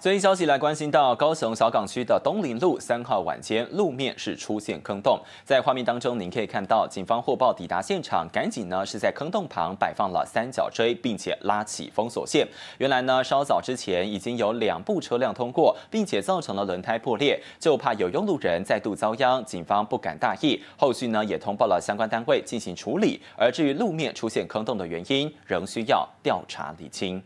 最新消息来，关心到高雄小港区的东林路三号，晚间路面是出现坑洞。在画面当中，您可以看到警方获报抵达现场，赶紧呢是在坑洞旁摆放了三角锥，并且拉起封锁线。原来呢稍早之前已经有两部车辆通过，并且造成了轮胎破裂，就怕有路人再度遭殃，警方不敢大意。后续呢也通报了相关单位进行处理。而至于路面出现坑洞的原因，仍需要调查理清。